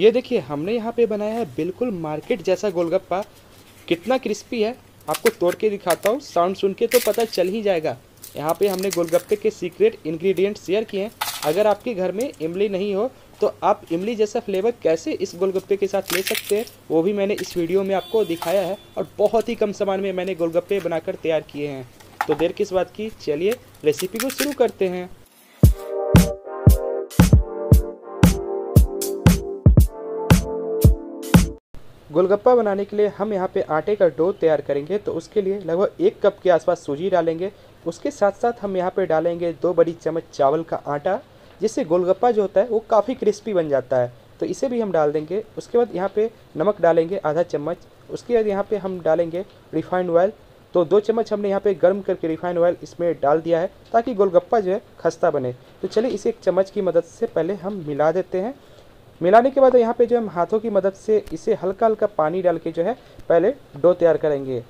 ये देखिए हमने यहाँ पे बनाया है बिल्कुल मार्केट जैसा गोलगप्पा कितना क्रिस्पी है आपको तोड़ के दिखाता हूँ साउंड सुन के तो पता चल ही जाएगा यहाँ पे हमने गोलगप्पे के सीक्रेट इंग्रेडिएंट शेयर किए हैं अगर आपके घर में इमली नहीं हो तो आप इमली जैसा फ्लेवर कैसे इस गोलगप्पे के साथ ले सकते हैं वो भी मैंने इस वीडियो में आपको दिखाया है और बहुत ही कम सामान में मैंने गोलगप्पे बनाकर तैयार किए हैं तो देर किस बात की चलिए रेसिपी को शुरू करते हैं गोलगप्पा बनाने के लिए हम यहाँ पे आटे का डो तैयार करेंगे तो उसके लिए लगभग एक कप के आसपास सूजी डालेंगे उसके साथ साथ हम यहाँ पे डालेंगे दो बड़ी चम्मच चावल का आटा जिससे गोलगप्पा जो होता है वो काफ़ी क्रिस्पी बन जाता है तो इसे भी हम डाल देंगे उसके बाद यहाँ पे नमक डालेंगे आधा चम्मच उसके बाद यहाँ पे हम डालेंगे रिफाइंड ऑयल तो दो चम्मच हमने यहाँ पे गर्म करके रिफाइंड ऑयल इसमें डाल दिया है ताकि गोलगप्पा जो है खस्ता बने तो चलिए इसे एक चम्मच की मदद से पहले हम मिला देते हैं मिलाने के बाद यहाँ पे जो हम हाथों की मदद से इसे हल्का हल्का पानी डाल के जो है पहले डो तैयार करेंगे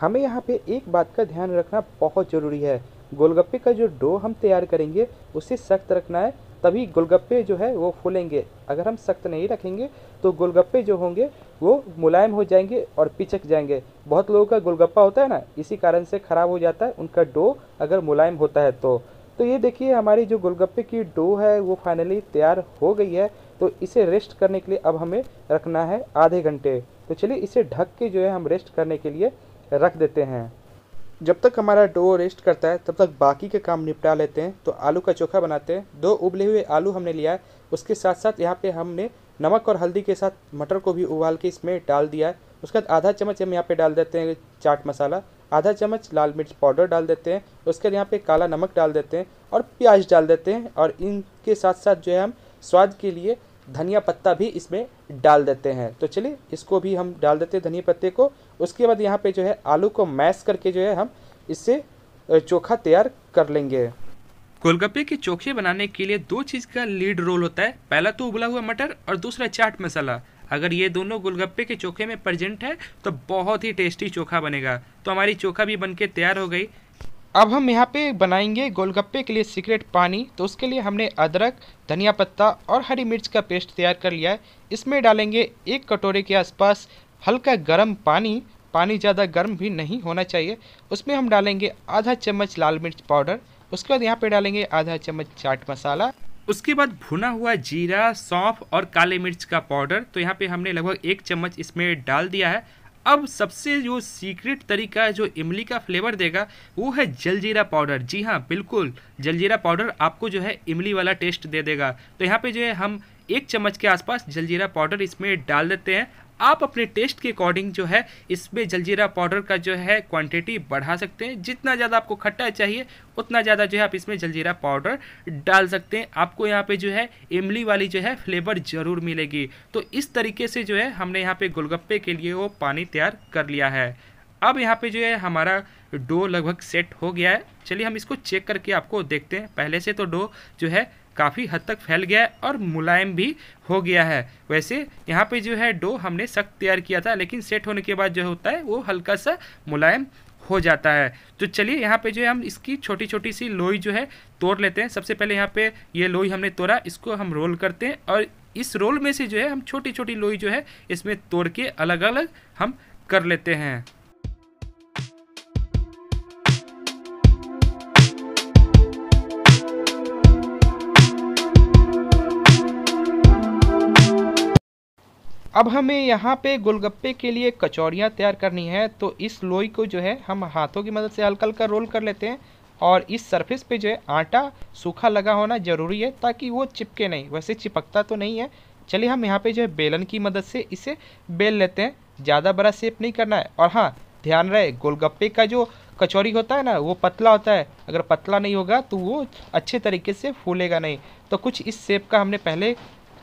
हमें यहाँ पे एक बात का ध्यान रखना बहुत ज़रूरी है गोलगप्पे का जो डो हम तैयार करेंगे उसे सख्त रखना है तभी गोलगप्पे जो है वो फूलेंगे अगर हम सख्त नहीं रखेंगे तो गोलगप्पे जो होंगे वो मुलायम हो जाएंगे और पिचक जाएंगे बहुत लोगों का गोलगप्पा होता है ना इसी कारण से ख़राब हो जाता है उनका डो अगर मुलायम होता है तो तो ये देखिए हमारी जो गोलगप्पे की डो है वो फाइनली तैयार हो गई है तो इसे रेस्ट करने के लिए अब हमें रखना है आधे घंटे तो चलिए इसे ढक के जो है हम रेस्ट करने के लिए रख देते हैं जब तक हमारा डो रेस्ट करता है तब तक बाकी के काम निपटा लेते हैं तो आलू का चोखा बनाते हैं दो उबले हुए आलू हमने लिया है उसके साथ साथ यहाँ पे हमने नमक और हल्दी के साथ मटर को भी उबाल के इसमें डाल दिया है उसके बाद आधा चम्मच हम यहाँ पे डाल देते हैं चाट मसाला आधा चम्मच लाल मिर्च पाउडर डाल देते हैं उसके बाद यहाँ पर काला नमक डाल देते हैं और प्याज डाल देते हैं और इनके साथ साथ जो है हम स्वाद के लिए धनिया पत्ता भी इसमें डाल देते हैं तो चलिए इसको भी हम डाल देते हैं धनिया पत्ते को उसके बाद यहाँ पे जो है आलू को मैश करके जो है हम इससे चोखा तैयार कर लेंगे गोलगप्पे के चोखे बनाने के लिए दो चीज़ का लीड रोल होता है पहला तो उबला हुआ मटर और दूसरा चाट मसाला अगर ये दोनों गोलगप्पे के चोखे में प्रजेंट है तो बहुत ही टेस्टी चोखा बनेगा तो हमारी चोखा भी बनके तैयार हो गई अब हम यहाँ पे बनाएंगे गोलगप्पे के लिए सीक्रेट पानी तो उसके लिए हमने अदरक धनिया पत्ता और हरी मिर्च का पेस्ट तैयार कर लिया है इसमें डालेंगे एक कटोरे के आसपास हल्का गर्म पानी पानी ज़्यादा गर्म भी नहीं होना चाहिए उसमें हम डालेंगे आधा चम्मच लाल मिर्च पाउडर उसके बाद यहाँ पर डालेंगे आधा चम्मच चाट मसाला उसके बाद भुना हुआ जीरा सौंफ और काले मिर्च का पाउडर तो यहाँ पे हमने लगभग एक चम्मच इसमें डाल दिया है अब सबसे जो सीक्रेट तरीका जो इमली का फ्लेवर देगा वो है जलजीरा पाउडर जी हाँ बिल्कुल जलजीरा पाउडर आपको जो है इमली वाला टेस्ट दे देगा तो यहाँ पे जो है हम एक चम्मच के आसपास जलजीरा पाउडर इसमें डाल देते हैं आप अपने टेस्ट के अकॉर्डिंग जो है इसमें जलजीरा पाउडर का जो है क्वांटिटी बढ़ा सकते हैं जितना ज़्यादा आपको खट्टा चाहिए उतना ज़्यादा जो है आप इसमें जलजीरा पाउडर डाल सकते हैं आपको यहाँ पे जो है इमली वाली जो है फ्लेवर ज़रूर मिलेगी तो इस तरीके से जो है हमने यहाँ पर गोलगप्पे के लिए वो पानी तैयार कर लिया है अब यहाँ पर जो है हमारा डो लगभग सेट हो गया है चलिए हम इसको चेक करके आपको देखते हैं पहले से तो डो जो है काफ़ी हद तक फैल गया है और मुलायम भी हो गया है वैसे यहाँ पे जो है डो हमने सख्त तैयार किया था लेकिन सेट होने के बाद जो होता है वो हल्का सा मुलायम हो जाता है तो चलिए यहाँ पे जो है हम इसकी छोटी छोटी सी लोई जो है तोड़ लेते हैं सबसे पहले यहाँ पे ये लोई हमने तोड़ा इसको हम रोल करते हैं और इस रोल में से जो है हम छोटी छोटी लोई जो है इसमें तोड़ के अलग अलग हम कर लेते हैं अब हमें यहाँ पे गोलगप्पे के लिए कचौड़ियाँ तैयार करनी है तो इस लोई को जो है हम हाथों की मदद से हल्का हल्का रोल कर लेते हैं और इस सरफेस पे जो है आटा सूखा लगा होना ज़रूरी है ताकि वो चिपके नहीं वैसे चिपकता तो नहीं है चलिए हम यहाँ पे जो है बेलन की मदद से इसे बेल लेते हैं ज़्यादा बड़ा सेप नहीं करना है और हाँ ध्यान रहे गोलगप्पे का जो कचौरी होता है ना वो पतला होता है अगर पतला नहीं होगा तो वो अच्छे तरीके से फूलेगा नहीं तो कुछ इस सेप का हमने पहले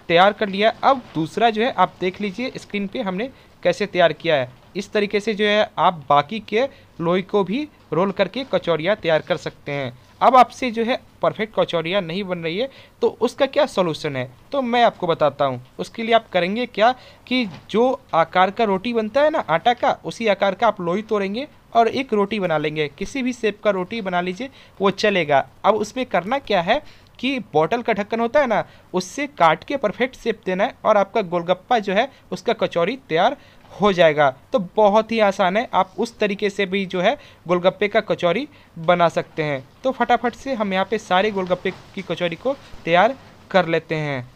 तैयार कर लिया अब दूसरा जो है आप देख लीजिए स्क्रीन पे हमने कैसे तैयार किया है इस तरीके से जो है आप बाकी के लोई को भी रोल करके कचौड़ियाँ तैयार कर सकते हैं अब आपसे जो है परफेक्ट कचौड़ियाँ नहीं बन रही है तो उसका क्या सोल्यूशन है तो मैं आपको बताता हूँ उसके लिए आप करेंगे क्या कि जो आकार का रोटी बनता है ना आटा का उसी आकार का आप लोई तोड़ेंगे और एक रोटी बना लेंगे किसी भी सेप का रोटी बना लीजिए वो चलेगा अब उसमें करना क्या है कि बॉटल का ढक्कन होता है ना उससे काट के परफेक्ट सेप देना है और आपका गोलगप्पा जो है उसका कचौरी तैयार हो जाएगा तो बहुत ही आसान है आप उस तरीके से भी जो है गोलगप्पे का कचौरी बना सकते हैं तो फटाफट से हम यहाँ पे सारे गोलगप्पे की कचौरी को तैयार कर लेते हैं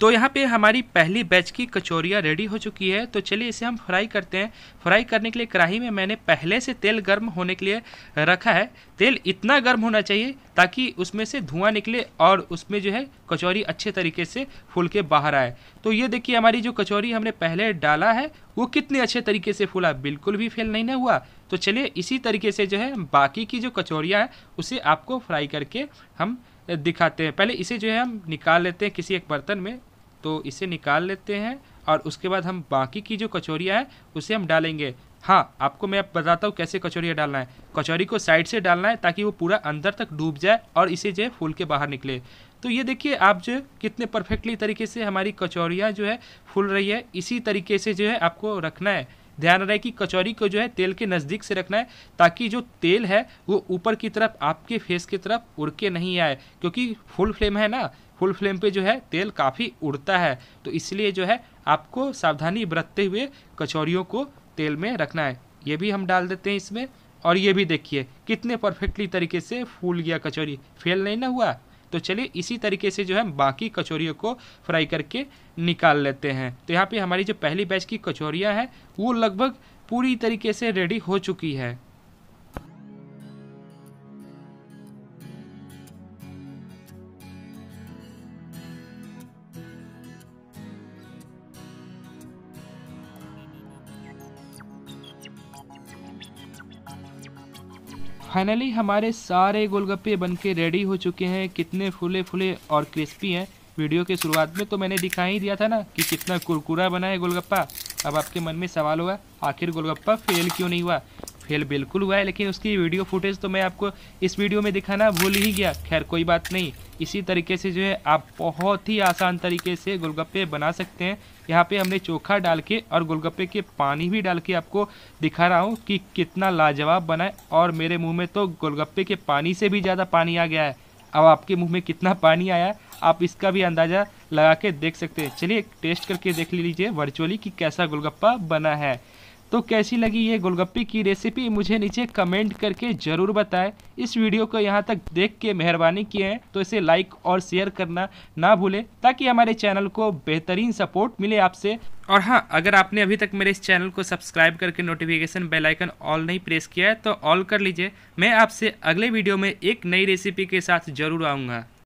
तो यहाँ पे हमारी पहली बैच की कचौरियाँ रेडी हो चुकी है तो चलिए इसे हम फ्राई करते हैं फ्राई करने के लिए कढ़ाई में मैंने पहले से तेल गर्म होने के लिए रखा है तेल इतना गर्म होना चाहिए ताकि उसमें से धुआं निकले और उसमें जो है कचौरी अच्छे तरीके से फूल के बाहर आए तो ये देखिए हमारी जो कचौरी हमने पहले डाला है वो कितने अच्छे तरीके से फूला बिल्कुल भी फेल नहीं ना हुआ तो चलिए इसी तरीके से जो है बाकी की जो कचौरियाँ हैं उसे आपको फ्राई करके हम दिखाते हैं पहले इसे जो है हम निकाल लेते हैं किसी एक बर्तन में तो इसे निकाल लेते हैं और उसके बाद हम बाकी की जो कचौरियाँ हैं उसे हम डालेंगे हाँ आपको मैं आप बताता हूँ कैसे कचौरिया डालना है कचौरी को साइड से डालना है ताकि वो पूरा अंदर तक डूब जाए और इसे जो है फूल के बाहर निकले तो ये देखिए आप जो कितने परफेक्टली तरीके से हमारी कचौरियाँ जो है फूल रही है इसी तरीके से जो है आपको रखना है ध्यान रहे कि कचौरी को जो है तेल के नज़दीक से रखना है ताकि जो तेल है वो ऊपर की तरफ आपके फेस की तरफ उड़ के नहीं आए क्योंकि फुल फ्लेम है ना फुल फ्लेम पे जो है तेल काफ़ी उड़ता है तो इसलिए जो है आपको सावधानी बरतते हुए कचौरियों को तेल में रखना है ये भी हम डाल देते हैं इसमें और ये भी देखिए कितने परफेक्टली तरीके से फूल गया कचौरी फेल नहीं ना हुआ तो चलिए इसी तरीके से जो है बाकी कचौरियों को फ्राई करके निकाल लेते हैं तो यहाँ पर हमारी जो पहली बैच की कचौरियाँ हैं वो लगभग पूरी तरीके से रेडी हो चुकी है फाइनली हमारे सारे गोलगप्पे बनके रेडी हो चुके हैं कितने फूले फूले और क्रिस्पी हैं वीडियो के शुरुआत में तो मैंने दिखा ही दिया था ना कि कितना कुरकुरा बना है गोलगप्पा अब आपके मन में सवाल हुआ आखिर गोलगप्पा फेल क्यों नहीं हुआ फेल बिल्कुल हुआ है लेकिन उसकी वीडियो फुटेज तो मैं आपको इस वीडियो में दिखाना भूल ही गया खैर कोई बात नहीं इसी तरीके से जो है आप बहुत ही आसान तरीके से गोलगप्पे बना सकते हैं यहाँ पे हमने चोखा डाल के और गोलगप्पे के पानी भी डाल के आपको दिखा रहा हूँ कि कितना लाजवाब बनाए और मेरे मुँह में तो गोलगप्पे के पानी से भी ज़्यादा पानी आ गया है अब आपके मुँह में कितना पानी आया आप इसका भी अंदाज़ा लगा के देख सकते हैं चलिए टेस्ट करके देख लीजिए वर्चुअली कि कैसा गोलगप्पा बना है तो कैसी लगी ये गोलगप्पे की रेसिपी मुझे नीचे कमेंट करके ज़रूर बताएं इस वीडियो को यहाँ तक देख के मेहरबानी किए हैं तो इसे लाइक और शेयर करना ना भूलें ताकि हमारे चैनल को बेहतरीन सपोर्ट मिले आपसे और हाँ अगर आपने अभी तक मेरे इस चैनल को सब्सक्राइब करके नोटिफिकेशन बेल आइकन ऑल नहीं प्रेस किया है तो ऑल कर लीजिए मैं आपसे अगले वीडियो में एक नई रेसिपी के साथ ज़रूर आऊँगा